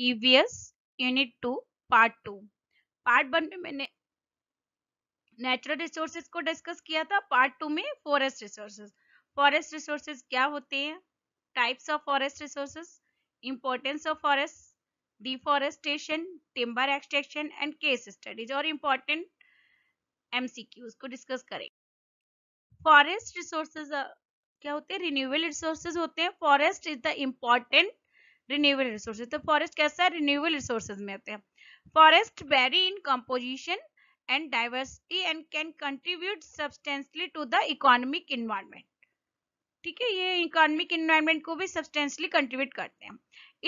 EVS unit two part two part one में मैंने natural resources को डिस्कस किया था पार्ट टू में फॉरेस्ट रिसोर्सेज फॉरेस्ट रिसोर्सेज क्या होते हैं types of forest resources importance of forest deforestation timber extraction and case studies और इम्पोर्टेंट एमसीक्यूज को डिस्कस करें फॉरेस्ट रिसोर्सेज क्या होते हैं रिन्यूएबल रिसोर्सेज होते हैं forest is the important renewable resources तो फॉरेस्ट कैसा है रिन्यूएबल रिसोर्सेज में आते हैं forest very in composition and diversity and can contribute substantially to the economic environment ठीक है ये इकोनॉमिक इन्वायरमेंट को भी सब्सटेंसली कंट्रीब्यूट करते हैं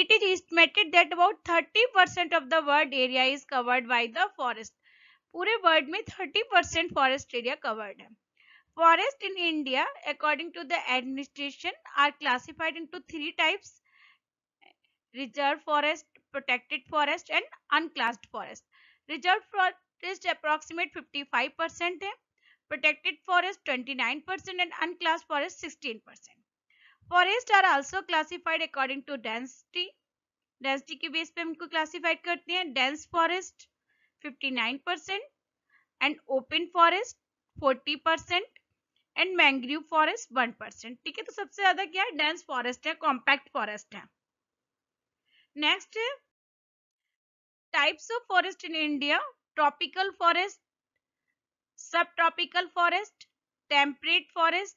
it is estimated that about 30% of the world area is covered by the forest पूरे world में 30% forest area covered है forest in India according to the administration are classified into three types reserve forest, protected forest and unclassed forest. Reserve forest approximate 55% है protected forest 29% percent and unclassed forest 16%. percent. Forest are also classified according to density. density के base पे हमको classified करते हैं dense forest 59 percent, and open forest 40 percent, and mangrove forest 1 percent ठीक है तो सबसे ज्यादा क्या है डेंस फॉरेस्ट है कॉम्पैक्ट फॉरेस्ट है next types of forest in india tropical forest subtropical forest temperate forest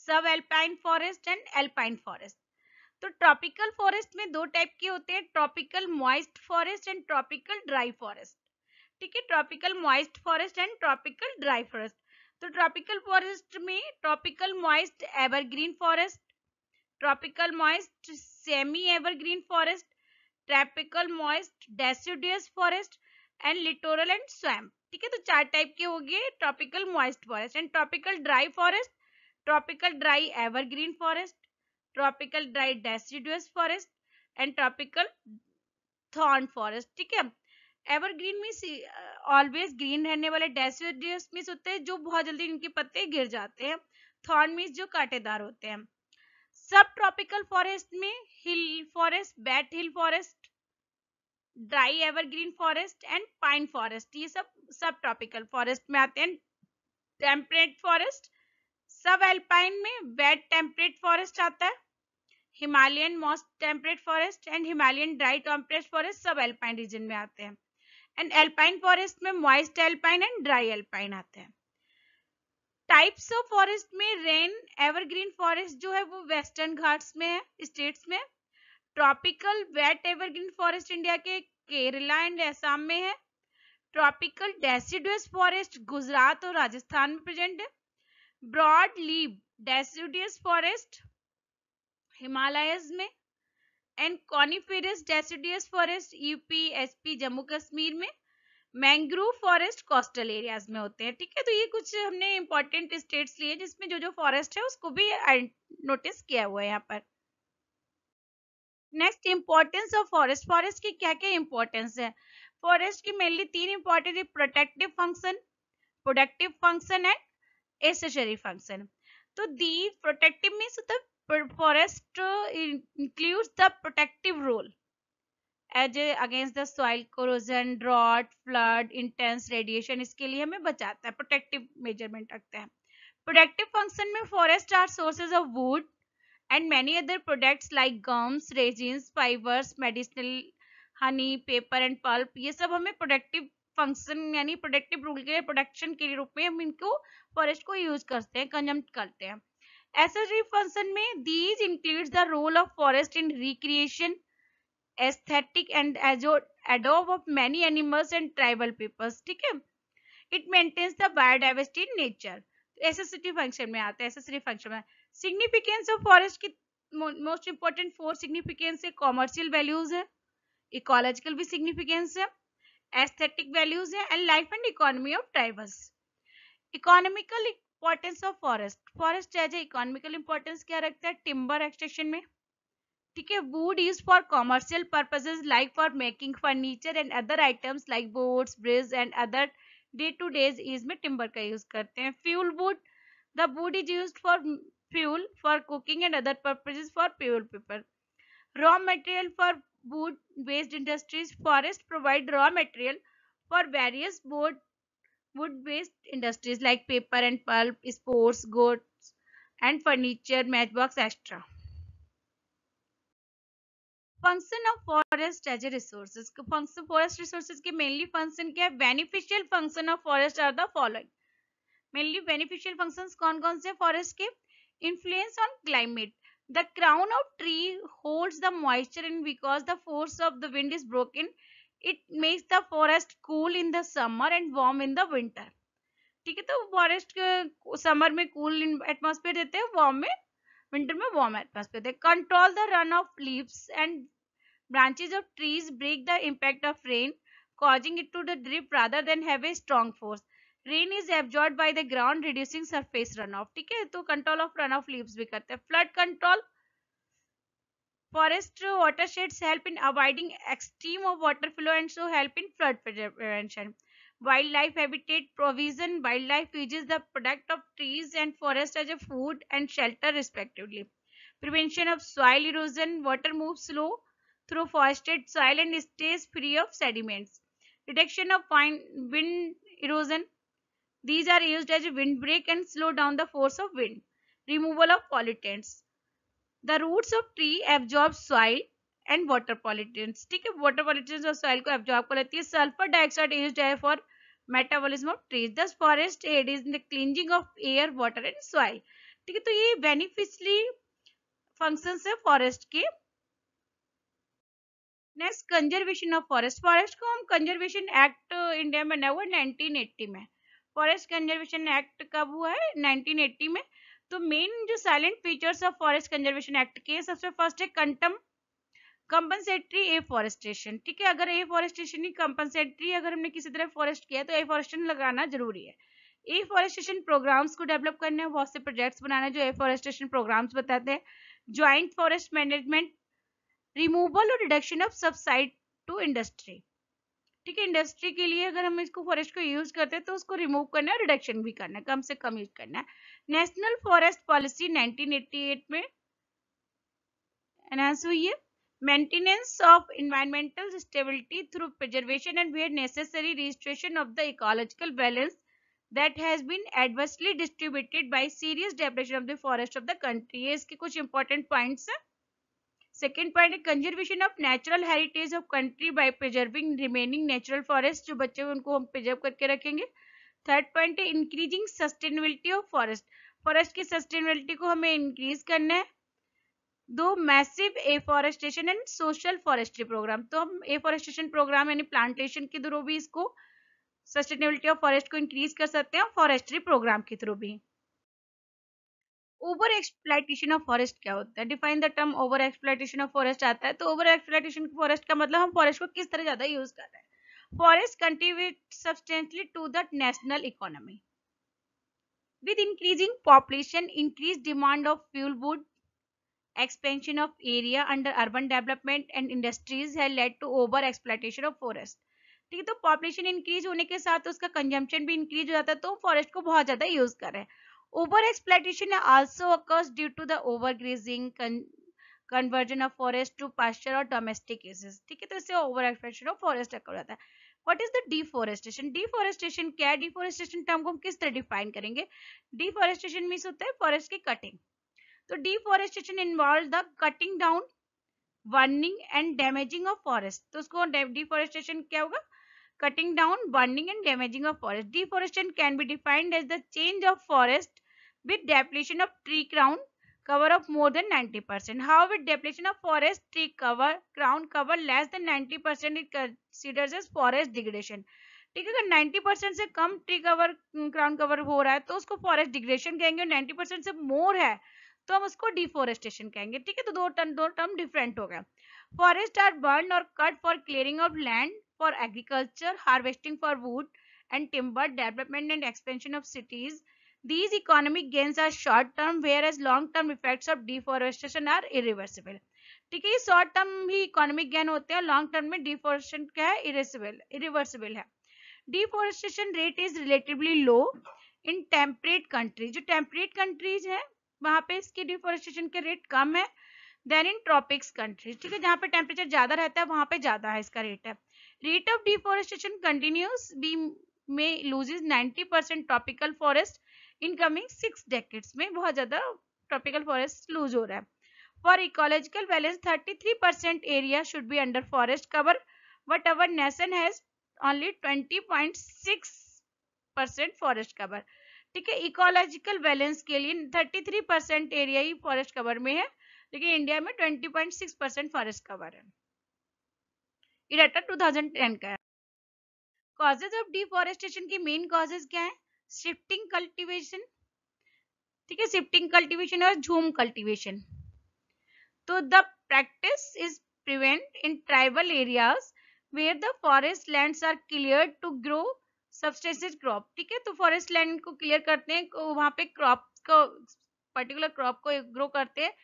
subalpine forest and alpine forest तो ट्रॉपिकल फॉरेस्ट में दो टाइप के होते हैं tropical moist forest and tropical dry forest ठीक है tropical moist forest and tropical dry forest तो tropical forest में tropical moist evergreen forest tropical moist semi evergreen forest tropical moist deciduous forest and littoral and swamp ठीक है तो चार type के हो गए tropical moist forest and tropical dry forest tropical dry evergreen forest tropical dry deciduous forest and tropical thorn forest ठीक है evergreen means always green रहने वाले डेसिडियस मीन्स होते हैं जो बहुत जल्दी इनके पत्ते गिर जाते हैं थॉर्न मीन्स जो कांटेदार होते हैं सब ट्रॉपिकल फॉरेस्ट में hill forest wet hill forest dry evergreen forest and pine forest ये सब सब ट्रॉपिकल फॉरेस्ट में आते हैं टेम्परेट फॉरेस्ट सब एल्पाइन में वेट टेम्परेट फॉरेस्ट आता है Himalayan moist temperate forest and Himalayan dry temperate forest subalpine region में आते हैं एंड एल्पाइन फॉरेस्ट में moist alpine and dry alpine आते हैं टाइप्स ऑफ फॉरेस्ट में रेन एवरग्रीन फॉरेस्ट जो है वो वेस्टर्न घाट्स में है स्टेट्स में tropical wet evergreen forest India के केरला एंड असम में है ट्रॉपिकल डेसिडुअस फॉरेस्ट गुजरात और राजस्थान में प्रेजेंट है broad leaf deciduous forest Himalayas में and coniferous deciduous forest UP SP Jammu Kashmir में मैंग्रोव फॉरेस्ट कोस्टल एरियाज में होते हैं ठीक है तो ये कुछ हमने इंपॉर्टेंट स्टेट्स लिए जिसमें जो जो फॉरेस्ट है उसको भी नोटिस किया हुआ है यहाँ पर next importance of forest forest की क्या क्या इंपॉर्टेंस है फॉरेस्ट की मेनली तीन इंपॉर्टेंट है protective function productive function and accessory function तो the protective means the forest includes the protective role as against the soil corrosion drought flood intense radiation इसके लिए हमें बचाता है प्रोटेक्टिव मेजरमेंट रखते हैं प्रोडक्टिव फंक्शन में forest are sources of wood and many other products like gums, resins, fibers, medicinal honey paper and pulp ये सब हमें प्रोडक्टिव फंक्शन यानी प्रोडक्टिव रूल के प्रोडक्शन के रूप में हम इनको फॉरेस्ट को यूज करते हैं कंजम्प करते हैं एसोसिएटिव फंक्शन में these includes the role of forest in recreation aesthetic and एडोब of many animals and tribal peoples ठीक है it maintains the biodiversity nature associative function में आते हैं एसेसिटिव फंक्शन में सिग्निफिकेंस ऑफ फॉरेस्ट की मोस्ट इंपॉर्टेंट फोर सिग्निफिकेंस है commercial values है इकोलॉजिकल भी सिग्निफिकेंस है एस्थेटिक वैल्यूज है and life and economy of tribals economical importance of forest forest as a economical importance क्या रखता है टिम्बर एक्सट्रेक्शन में ठीक है wood use for commercial purposes like for making furniture and other items like boards bridge and other day to days use में timber का use करते हैं fuel wood the wood is use for fuel for cooking and other purposes for fuel paper. Raw material for wood based industries. Forest provide raw material for various wood wood waste industries like paper and pulp, sports, goods and furniture, matchbox, extra. Function of forest as resources. Function forest resources ke mainly function ke beneficial function of forest are the following. Mainly beneficial functions kaun kaun se forest Influence on climate. The crown of tree holds the moisture and because the force of the wind is broken, it makes the forest cool in the summer and warm in the winter. ठीक है तो forest summer में cool atmosphere देते हैं warm में winter में warm atmosphere देते हैं control the runoff leaves and branches of trees break the impact of rain causing it to drip rather than have a strong force Rain is absorbed by the ground, reducing surface runoff. Off ठीक है तो control of runoff leaves भी करते forest watersheds help in avoiding extreme of water flow and so help in flood prevention wildlife habitat provision wildlife uses the product of trees and forest as a food and shelter respectively prevention of soil erosion water moves slow through forested soil and stays free of sediments reduction of wind erosion These are used as windbreak and slow down the force of wind. Removal of pollutants. The roots of tree absorb soil and water pollutants ठीक है water पॉलिटेंस और soil को absorb कर लेती है sulphur dioxide use है for metabolism of trees thus forest aid is the cleansing of air water and soil ठीक है तो ये बेनिफिशली फंक्शन है फॉरेस्ट के next conservation of forest forest को हम कंजर्वेशन एक्ट इंडिया में बनाया हुआ 1980 में फॉरेस्ट कंजर्वेशन एक्ट कब हुआ है 1980 में तो मेन जो salient features of forest conservation act के सबसे फर्स्ट है कंटम कंपनसेटरी एफॉरेस्टेशन ठीक है अगर एफॉरेस्टेशन ही कंपनसेटरी अगर हमने किसी तरह फॉरेस्ट किया तो एफॉरेस्टेशन लगाना जरूरी है एफॉरेस्टेशन प्रोग्राम्स को डेवलप करने हैं बहुत से प्रोजेक्ट्स बनाना जो एफॉरेस्टेशन प्रोग्राम्स बताते हैं ज्वाइंट फॉरेस्ट मैनेजमेंट रिमूवल और reduction of subsidy to industry ठीक है इंडस्ट्री के लिए अगर हम इसको फॉरेस्ट को यूज करते हैं तो उसको रिमूव करना है रिडक्शन भी करना है कम से कम यूज करना है नेशनल फॉरेस्ट पॉलिसी 1988 में एनहांस हुई है maintenance of environmental stability through preservation and where necessary registration of the ecological balance that has been adversely distributed by serious depletion of the forest of the country ये इसके कुछ important points हैं second point है conservation of natural heritage of country by preserving remaining natural forest जो बच्चे उनको हम preserve करके रखेंगे थर्ड पॉइंट है increasing sustainability of forest forest की सस्टेनेबिलिटी को हमें इंक्रीज करना है दो massive afforestation and social forestry programme तो हम एफॉरेस्टेशन प्रोग्राम यानी प्लांटेशन के थ्रू भी इसको सस्टेनेबिलिटी ऑफ फॉरेस्ट को इंक्रीज कर सकते हैं फॉरेस्ट्री प्रोग्राम के थ्रू भी ओवर एक्सप्लाइटेशन ऑफ फॉरेस्ट क्या होता है define the term over exploitation of forest आता है तो ओवर एक्सप्लाइटेशन फॉरेस्ट का मतलब हम फॉरेस्ट को किस तरह ज्यादा यूज कर रहे हैं forest contribute substantially to the national economy with increasing population increase demand of fuel wood expansion of area under urban development and industries has led to over exploitation of forest ठीक है तो population increase होने के साथ उसका consumption भी increase हो जाता है तो फॉरेस्ट को बहुत ज्यादा यूज कर रहे हैं over exploitation also occurs due to the over grazing conversion of forest to pasture और डोमेस्टिक केसेस ठीक है तो इससे over exploitation of forest occur जाता है what is the deforestation deforestation क्या है डिफोरेस्टेशन टर्म को हम किस तरह डिफाइन करेंगे डिफोरेस्टेशन मीन्स होता है फॉरेस्ट की कटिंग तो deforestation involve the cutting down burning and damaging of forest तो उसको डिफोरेस्टेशन क्या होगा cutting down burning and damaging of forest deforestation can be defined as the change of forest with depletion of tree crown cover of more than 90%. with depletion of forest tree cover crown cover less than 90% it considers as forest degradation. ठीक है अगर 90 से कम tree cover crown cover हो रहा है तो उसको फॉरेस्ट डिग्रेशन कहेंगे और 90 से मोर है तो हम उसको डिफोरेस्टेशन कहेंगे ठीक है तो दो टर्म दो टर्म डिफरेंट हो गया फॉरेस्ट आर बर्न और cut for clearing of land for agriculture harvesting for wood and timber development and expansion of cities These economic gains are short term whereas long term effects of deforestation are irreversible. ठीक है short term ही economic gain होते हैं long term में deforestation क्या है irreversible irreversible है deforestation rate is relatively low in temperate countries जो टेम्परेट कंट्रीज हैं वहां पे इसकी डिफोरेस्टेशन के रेट कम है देन इन ट्रॉपिक्स कंट्रीज ठीक है जहां पे टेम्परेचर ज्यादा रहता है वहां पे ज्यादा है इसका रेट है rate of deforestation continues be में loses 90% tropical forest incoming six decades में बहुत ज़्यादा ट्रॉपिकल फॉरेस्ट लूज हो रहा है for ecological balance 33 percent area should be under forest cover but our nation has only 20.6 percent forest cover ठीक है ecological balance के लिए 33 परसेंट एरिया ही फॉरेस्ट कवर में है लेकिन इंडिया में 20.6 परसेंट फॉरेस्ट कवर है ये डाटा 2010 का है कॉजेज ऑफ डिफॉरेस्टेशन की मेन कॉजेज क्या है शिफ्टिंग कल्टीवेशन ठीक है शिफ्टिंग कल्टीवेशन और झूम कल्टीवेशन तो the practice is prevent in tribal areas where the forest lands are clear to grow substances crop ठीक है तो फॉरेस्ट लैंड को क्लियर करते हैं को वहां पे क्रॉप को पर्टिकुलर क्रॉप को ग्रो करते हैं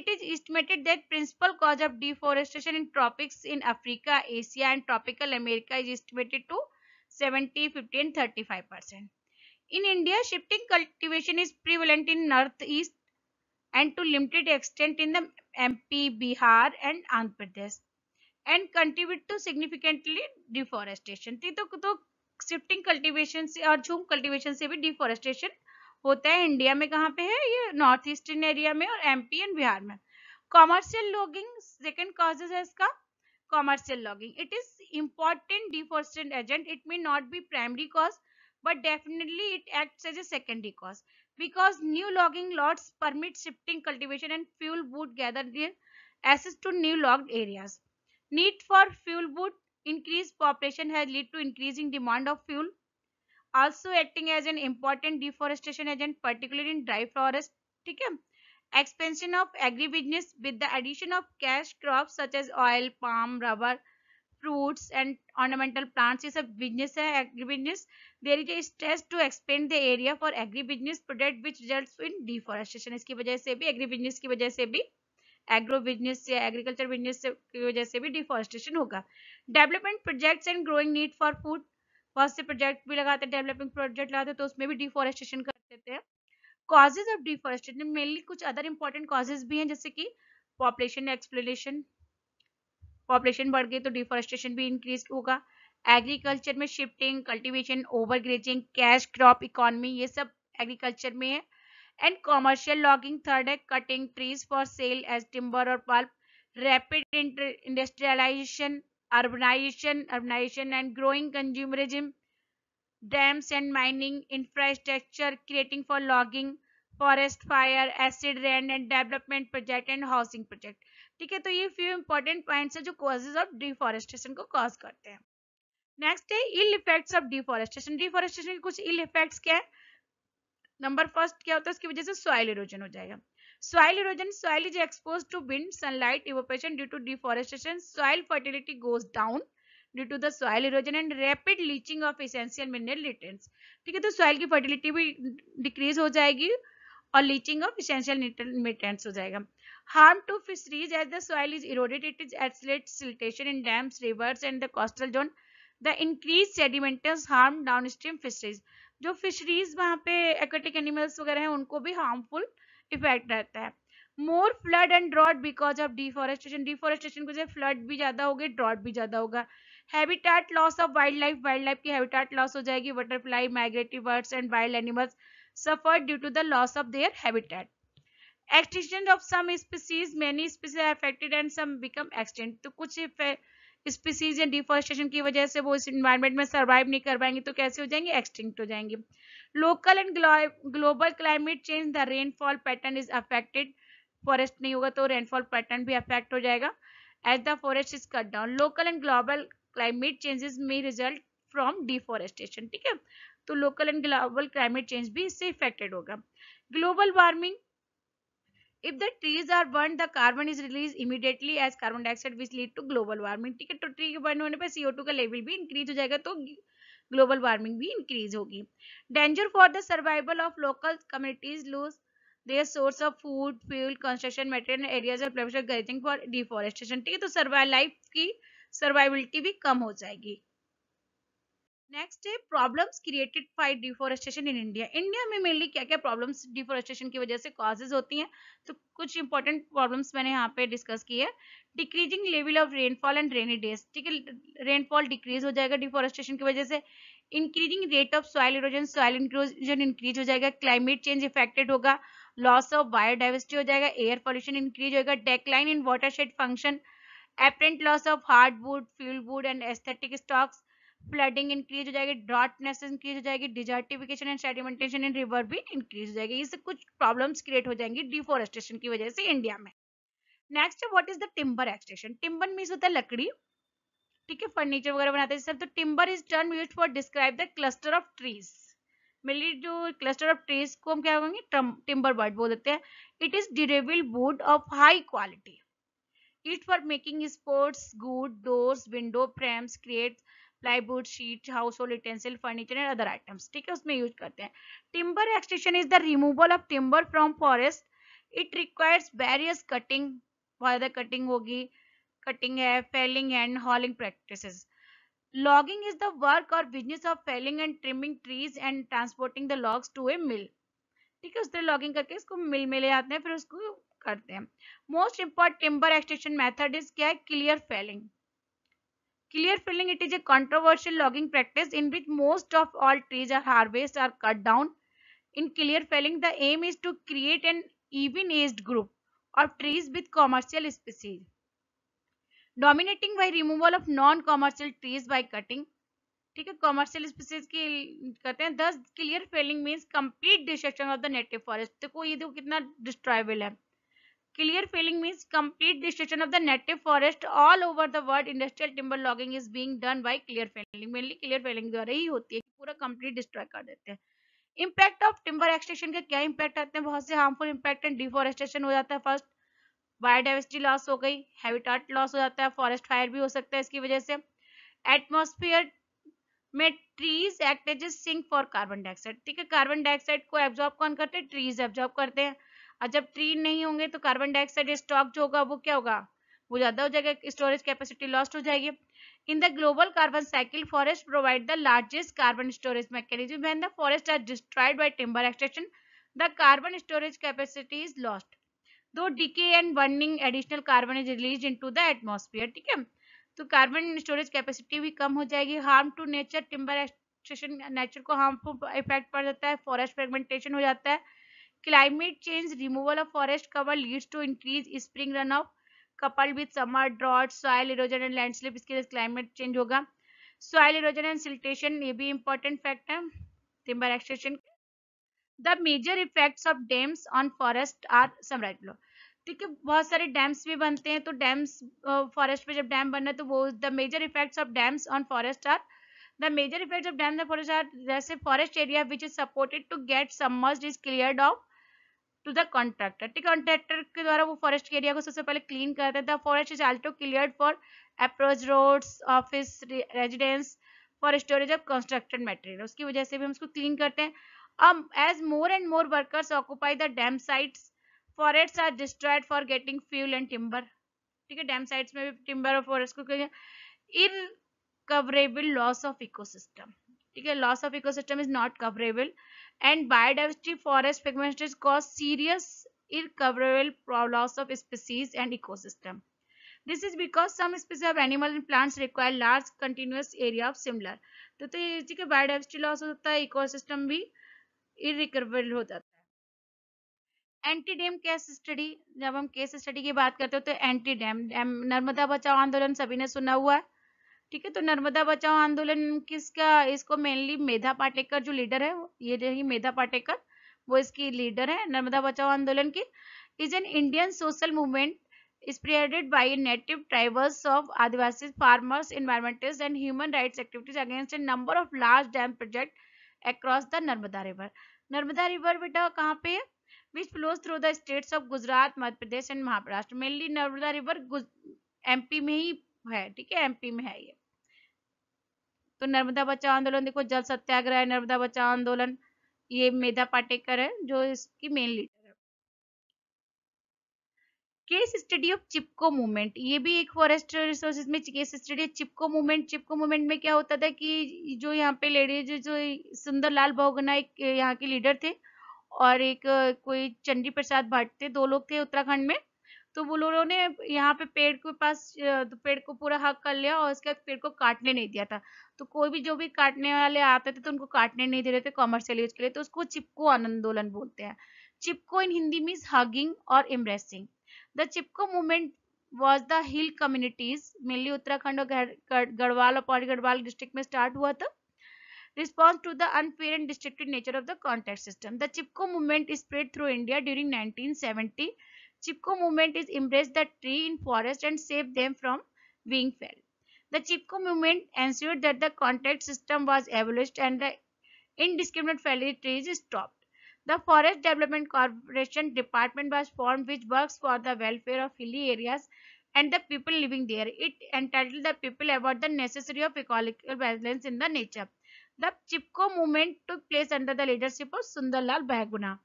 it is estimated that principal cause of deforestation in tropics in Africa Asia and tropical America is estimated to 70 50 35% In India, shifting cultivation is prevalent in northeast and to limited extent in the MP, Bihar and Andhra Pradesh and contribute to significantly deforestation. तो, तो shifting cultivation से और jhum cultivation से भी deforestation होता है India में कहाँ पे है ये नॉर्थ ईस्टर्न एरिया में और एमपी एंड बिहार में कॉमर्शियल लॉगिंग सेकेंड कॉजेज है इसका commercial logging. It is important deforestant agent. It may not be primary cause but definitely it acts as a secondary cause because new logging lots permit shifting cultivation and fuel wood gathered in access to new logged areas. Need for fuel wood increased population has led to increasing demand of fuel also acting as an important deforestation agent particularly in dry forest ठीक expansion of agribusiness with the addition of cash crops such as oil palm rubber fruits and ornamental plants is a business है agribusiness there is a stress to expand the area for agribusiness product which results in deforestation इसकी वजह से भी agribusiness की वजह से भी agro business या एग्रीकल्चर बिजनेस की वजह से भी डिफॉरेस्टेशन होगा development projects and growing need for food बहुत से प्रोजेक्ट भी लगाते हैं डेवलपिंग प्रोजेक्ट लगाते हैं तो उसमें भी डिफॉरेस्टेशन कर देते हैं कॉजेज ऑफ डिफॉरेस्टेशन मेनली कुछ अदर इंपॉर्टेंट कॉजेज भी हैं जैसे कि पॉपुलेशन एक्सप्लेनेशन पॉपुलेशन बढ़ गई तो डिफोरेस्टेशन भी इंक्रीज होगा एग्रीकल्चर में shifting cultivation overgrazing cash crop economy ये सब एग्रीकल्चर में है एंड कॉमर्शियल लॉगिंग थर्ड है cutting trees for sale as timber और pulp rapid industrialisation urbanisation urbanisation and growing consumerism dams and mining infrastructure creating for logging forest fire acid rain and development project and housing project ठीक है तो ये few important points है जो causes of deforestation को cause करते हैं next है इल इफेक्ट्स ऑफ डिफॉरेस्टेशन डिफॉरेस्टेशन के कुछ इल इफेक्ट्स क्या है नंबर फर्स्ट क्या होता है उसकी वजह से सॉइल इरोजन हो जाएगा soil erosion soil is expose to wind sunlight evaporation due to deforestation soil fertility goes down due to the soil erosion and rapid leaching of essential mineral लिटेंट्स ठीक है तो सॉइल की फर्टिलिटी भी decrease हो जाएगी और लीचिंग ऑफ इसेंशियल न्यूट्रेंट्स हो जाएगा harm to fisheries as the soil is eroded it is accelerates siltation in dams rivers and the coastal zone the increased sedimentation harm downstream fisheries जो fisheries वहाँ पे aquatic animals वगैरह हैं उनको भी harmful effect रहता है more flood and drought because of deforestation deforestation की फ्लड भी ज्यादा होगी ड्रॉट भी ज्यादा होगा habitat loss of wild life wild life की हैबिटेट लॉस हो जाएगी butterfly migrative birds and wild animals suffer due to the loss of their habitat extension of some species many species affected and some become extent तो कुछ species या deforestation की वजह से वो इस इन्वायरमेंट में सर्वाइव नहीं कर पाएंगे तो कैसे हो जाएंगे एक्सटिंक्ट हो जाएंगे local and global climate change the rainfall pattern is affected forest नहीं होगा तो रेनफॉल पैटर्न भी अफेक्ट हो जाएगा as the forest is cut down local and global climate changes में रिजल्ट फ्रॉम डिफॉरेस्टेशन ठीक है तो local and global climate change भी इससे इफेक्टेड होगा global warming if the trees are burn the carbon is release immediately as carbon dioxide which lead to global warming ठीक है तो ट्री के बर्न होने पे CO2 का लेवल भी इंक्रीज हो जाएगा तो ग्लोबल वार्मिंग भी इंक्रीज होगी danger for the survival of local communities lose their source of food fuel construction material areas और प्लेजर गेटिंग फॉर डिफॉरेस्टेशन ठीक है तो सर्वाइव लाइफ की सर्वाइबिलिटी भी कम हो जाएगी नेक्स्ट है problems created by deforestation in India India में मेनली क्या क्या प्रॉब्लम्स डिफोरेस्टेशन की वजह से कॉजेज होती हैं तो कुछ इंपॉर्टेंट प्रॉब्लम्स मैंने यहाँ पे डिस्कस की है decreasing level of rainfall and rainy days ठीक है रेनफॉल डिक्रीज हो जाएगा डिफोरेस्टेशन की वजह से increasing rate of soil erosion soil erosion increase हो जाएगा क्लाइमेट चेंज इफेक्टेड होगा लॉस ऑफ बायोडाइवर्सिटी हो जाएगा एयर पॉल्यूशन इंक्रीज होगा decline in watershed function apparent loss of hardwood wood and aesthetic stocks flooding increase हो जाएगी droughtness increase हो जाएगी desertification and sedimentation in river भी increase हो जाएगी इससे कुछ प्रॉब्लम्स क्रिएट हो जाएंगी डिफोरेस्टेशन की वजह से इंडिया में नेक्स्ट है what is the timber extraction timber means होता है लकड़ी ठीक है फर्नीचर वगैरह बनाते हैं सब तो timber is term use for describe the cluster of trees मिली जो क्लस्टर ऑफ ट्रीज को हम क्या कहेंगे टिम्बर बर्ड बोल देते हैं it is durable wood of high quality it for making sports goods doors window frames crates plywood sheet household utensil furniture and other items ठीक है उसमें यूज करते हैं timber extension is the removal of timber from forest it requires various cutting further cutting होगी cutting है felling and hauling practice logging is the work और business of felling and trimming trees and transporting the logs to a mill ठीक है उस तरह logging करके इसको मिल में ले आते हैं फिर उसको करते हैं most important timber extension method is क्या है clear felling Clear felling, it is a controversial logging practice in which most of all trees are harvested or cut down. In clear felling, the aim is to create an even aged group of trees with commercial species. Dominating by removal of non-commercial trees by cutting. ठीक है commercial species की कहते हैं thus clear felling means complete destruction of the native forest देखो ये देखो कितना destroyable है clear felling means complete destruction of the native forest all over the world industrial timber logging is being done by clear felling mainly clear felling द्वारा ही होती है पूरा कम्प्लीट डिस्ट्रॉय कर देते हैं इम्पैक्ट ऑफ टिम्बर एक्सटेंशन के क्या इम्पैक्ट आते हैं बहुत से हार्मफुल इम्पैक्ट एंड डिफॉरेस्टेशन हो जाता है फर्स्ट बायोडाइवर्सिटी लॉस हो गई हैबिटाट लॉस हो जाता है फॉरेस्ट फायर भी हो सकता है इसकी वजह से एटमोसफियर में trees act as sink for carbon dioxide ठीक है कार्बन डाइऑक्साइड को एब्जॉर्ब कौन करते हैं ट्रीज एब्जॉर्ब करते हैं और जब ट्री नहीं होंगे तो कार्बन डाइऑक्साइड स्टॉक जो होगा वो क्या होगा वो ज्यादा हो जाएगा स्टोरेज कैपेसिटी लॉस्ट हो जाएगी in the global carbon cycle forest provide the largest carbon storage mechanism the forest are destroyed by timber extraction the carbon storage capacity is lost to decay and burning additional carbon is release into the atmosphere ठीक है तो carbon storage capacity भी कम हो जाएगी harm to nature timber extraction nature को harmful effect पड़ जाता है फॉरेस्ट फ्रेगमेंटेशन हो जाता है climate change removal of forest cover leads to increase spring run off couple with summer drought soil erosion and landslip इसके लिए क्लाइमेट चेंज होगा सॉयल इरोजन एंड सिल्टेशन ये भी इंपॉर्टेंट फैक्ट है timber extension the major effects of dams on forest are summarised below ठीक है बहुत सारे डैम्स भी बनते हैं तो डैम्स फॉरेस्ट पे जब डैम बनना है तो वो the major effects of dams on forest are the major effects of dams on forest are जैसे forest area which is supported to get submerge is clear of to the contractor ठीक है contractor के द्वारा वो forest के area को सबसे पहले क्लीन करते हैं the forest is also clear for approach roads office residence for storage of constructed material उसकी वजह से भी हम उसको क्लीन करते हैं अब as more and more workers occupy the dam sites forest are destroyed for getting fuel and timber ठीक है डैम साइट्स में भी टिम्बर और फॉरेस्ट को in coverable loss of ecosystem ठीक है loss of ecosystem is not coverable and biodiversity forest fragmentation cause serious irrecoverable loss of species and ecosystem. This is because some species of animal and plants require large continuous area of similar. तो तो ये चीज़ biodiversity loss हो सकता है ecosystem भी irrecoverable हो जाता है एंटीडेम केस स्टडी जब हम केस स्टडी की बात करते हो तो एंटीडेम डैम नर्मदा बचाओ आंदोलन सभी ने सुना हुआ है ठीक है तो नर्मदा बचाओ आंदोलन किसका इसको मेनली मेधा पाटेकर जो लीडर है वो ये रही मेधा पाटेकर वो इसकी लीडर है नर्मदा बचाओ आंदोलन की is an Indian social movement spreaded by native tribals of Adivasi farmers environmental and human rights activities against number of large dam project across the Narmada river Narmada river बेटा कहाँ पे है which flows through the states of Gujarat Madhya Pradesh and Maharashtra mainly Narmada river M P में ही है ठीक है M P में है ये तो नर्मदा बचाओ आंदोलन देखो जल सत्याग्रह नर्मदा बचाओ आंदोलन ये मेधा पाटेकर है जो इसकी मेन लीडर है case study of Chipko movement ये भी एक फॉरेस्ट रिसोर्सेज में case study Chipko movement Chipko movement में क्या होता था कि जो यहाँ पे लेडीज जो सुंदर लाल बहुगुना एक यहाँ के लीडर थे और एक कोई चंडी प्रसाद भट्ट थे दो लोग थे उत्तराखंड में तो वो लोगों ने यहाँ पे पेड़ के पास तो पेड़ को पूरा हक कर लिया और उसके बाद पेड़ को काटने नहीं दिया था तो कोई भी जो भी काटने वाले आते थे तो उनको काटने नहीं दे रहे थे कॉमर्शियल यूज के लिए तो उसको चिपको आंदोलन बोलते हैं Chipko in Hindi means hugging और embracing the Chipko movement was the hill communities mainly Uttarakhand और गढ़वाल और पौड़ी गढ़वाल डिस्ट्रिक्ट में स्टार्ट हुआ था response to the unfair and destructive nature of the contact system. The Chipko movement is spread through India during Chipko movement is embrace the tree in forest and save them from being felled. The Chipko movement ensured that the contact system was abolished and the indiscriminate felling trees stopped. The Forest Development Corporation department was formed which works for the welfare of hilly areas and the people living there. It entitled the people about the necessity of ecological balance in the nature. The Chipko movement took place under the leadership of Sunderlal Bhaguna.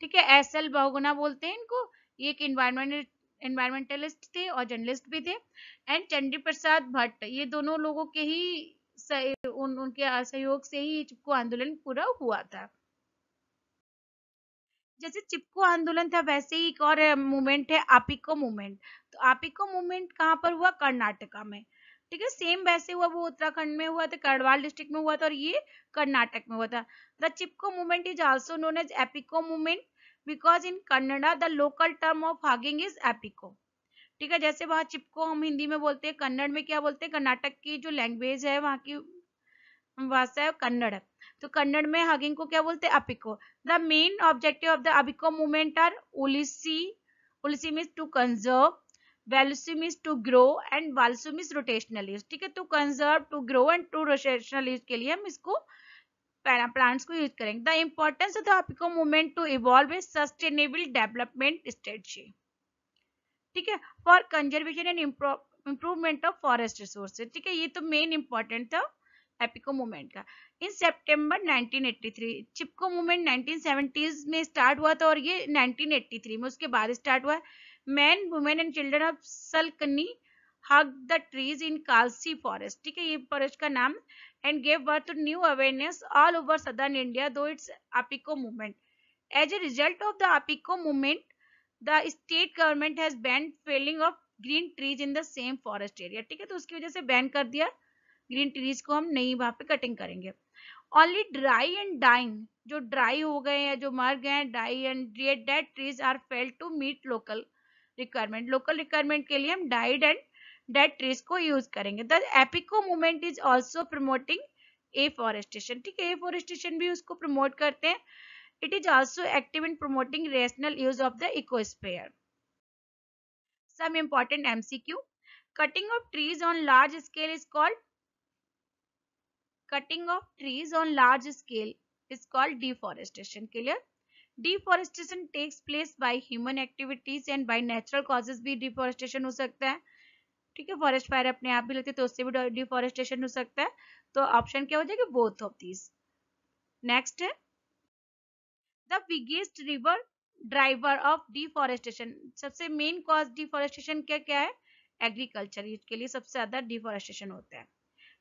ठीक है S L Bahuguna बोलते हैं इनको ये एक environmentalist थे और journalist भी थे एंड चंडी प्रसाद भट्ट ये दोनों लोगों के ही उन, उनके असहयोग से ही चिपको आंदोलन पूरा हुआ था जैसे चिपको आंदोलन था वैसे ही एक और मूवमेंट है आपिको मूवमेंट तो आपिको मूवमेंट कहाँ पर हुआ कर्नाटका में ठीक है सेम वैसे हुआ वो उत्तराखंड में हुआ था गढ़वाल डिस्ट्रिक्ट में हुआ था और ये कर्नाटक में हुआ था द मतलब Chipko movement is also known as Appiko movement because in Kannada the local term of hugging is Appiko ठीक है जैसे वहां चिपको हम हिंदी में बोलते हैं कन्नड़ में क्या बोलते हैं कर्नाटक की जो लैंग्वेज है वहां की भाषा है कन्नड़ तो कन्नड़ में हगिंग को क्या बोलते हैं Appiko the main objective of the Appiko movement are उलिसी उलिसी मीन्स टू कंजर्व वेलसी मीन्स टू ग्रो एंड वालसू मीन्स रोटेशनलिस्ट ठीक है to conserve to grow and to rotationalist के लिए हम इसको प्लांट्स को यूज करेंगे the importance of the Appiko movement to evolve a sustainable development strategy ठीक है for conservation and improvement of forest resources ठीक है ये तो मेन इम्पोर्टेंट था एपिको मूवमेंट का in September 1983 Chipko movement 1970s में स्टार्ट हुआ था और ये 1983 में उसके बाद स्टार्ट हुआ man women and children of Salkani hug the trees in Kalsi forest ठीक है ये फॉरेस्ट का नाम and gave birth to new awareness all over southern India through its APICO movement. As a result of the APICO movement, the state government has banned felling of green trees in the same forest area ठीक है तो उसकी वजह से ban कर दिया green trees को हम नहीं वहां पे कटिंग करेंगे ओनली ड्राई एंड डाइंग जो ड्राई हो गए हैं जो मर गए हैं die and dead trees are felled to meet local requirement local requirement के लिए हम डाइड एंड डेड ट्रीज को यूज करेंगे the Appiko movement is also promoting afforestation ठीक है एफॉरेस्टेशन भी उसको प्रमोट करते हैं it is also active in promoting rational use of the ecosphere some important MCQ cutting of trees on large scale is called cutting of trees on large scale is called deforestation clear deforestation takes place by human activities and by natural causes भी deforestation हो सकता है ठीक है forest fire अपने आप भी लगती है तो उससे भी डिफॉरेस्टेशन हो सकता है तो ऑप्शन क्या हो जाएगा बोथ ऑफ दीज नेक्स्ट है the biggest river driver of deforestation सबसे मेन कॉज डिफॉरेस्टेशन क्या क्या है एग्रीकल्चर इसके लिए सबसे ज्यादा डिफॉरेस्टेशन होता है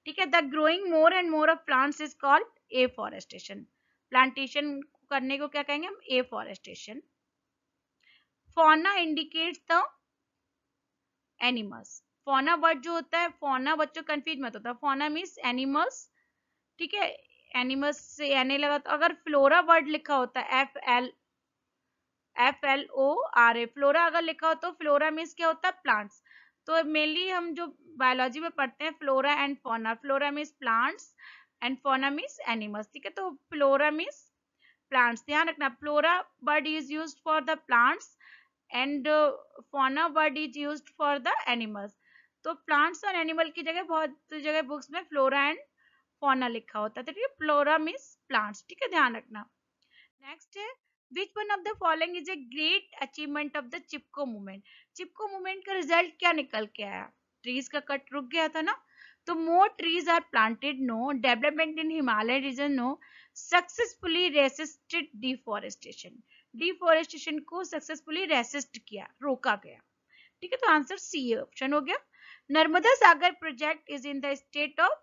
ठीक है the growing more and more of plants is called afforestation plantation करने को क्या कहेंगे हम afforestation fauna indicates the animals fauna word जो होता है फोना बच्चों कंफ्यूज मत होता फोना मीन्स एनिमल्स ठीक है एनिमल्स से एने लगा तो अगर फ्लोरा वर्ड लिखा होता है F L F L O R A flora अगर लिखा हो तो फ्लोरा मीन्स क्या होता है प्लांट्स तो मेनली हम जो बायोलॉजी में पढ़ते हैं flora and fauna flora means plants and fauna means animals ठीक है तो फ्लोरा मीन्स प्लांट्स ध्यान रखना flora word is use for the plants and fauna word is use for the animals तो प्लांट्स और एनिमल की जगह बहुत जगह बुक्स में फ्लोरा एंड फोना लिखा होता है तो ठीक है फ्लोरा मीन्स प्लांट्स ठीक है ध्यान रखना नेक्स्ट है which one of the following is a great achievement of the Chipko movement Chipko movement का रिजल्ट क्या निकल के आया ट्रीज का कट रुक गया था ना तो more trees are planted no development in Himalaya region no successfully resisted deforestation deforestation को सक्सेसफुली रेसिस्ट किया रोका गया ठीक है तो आंसर सी ऑप्शन हो गया Narmada Sagar project is in the state of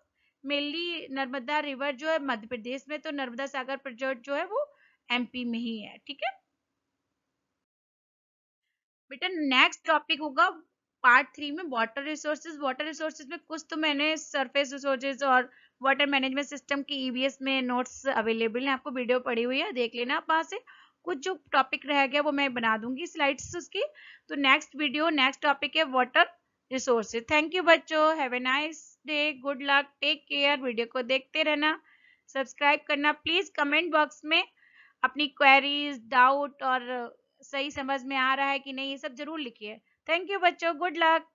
mainly Narmada river जो है मध्य प्रदेश में तो नर्मदा सागर प्रोजेक्ट जो है वो एमपी में ही है ठीक है बेटा नेक्स्ट टॉपिक होगा पार्ट थ्री में वाटर रिसोर्सेज वाटर रिसोर्सेज में कुछ तो मैंने सरफेस रिसोर्सेज और वाटर मैनेजमेंट सिस्टम के ईवीएस में नोट्स अवेलेबल हैं आपको वीडियो पड़ी हुई है देख लेना आप वहां से कुछ जो टॉपिक रह गया वो मैं बना दूंगी स्लाइड्स उसकी तो नेक्स्ट वीडियो नेक्स्ट टॉपिक है वाटर रिसोर्सेज थैंक यू बच्चों have a nice day good luck take care video को देखते रहना सब्सक्राइब करना प्लीज कमेंट बॉक्स में अपनी क्वेरीज डाउट और सही समझ में आ रहा है कि नहीं ये सब जरूर लिखिए थैंक यू बच्चों गुड लक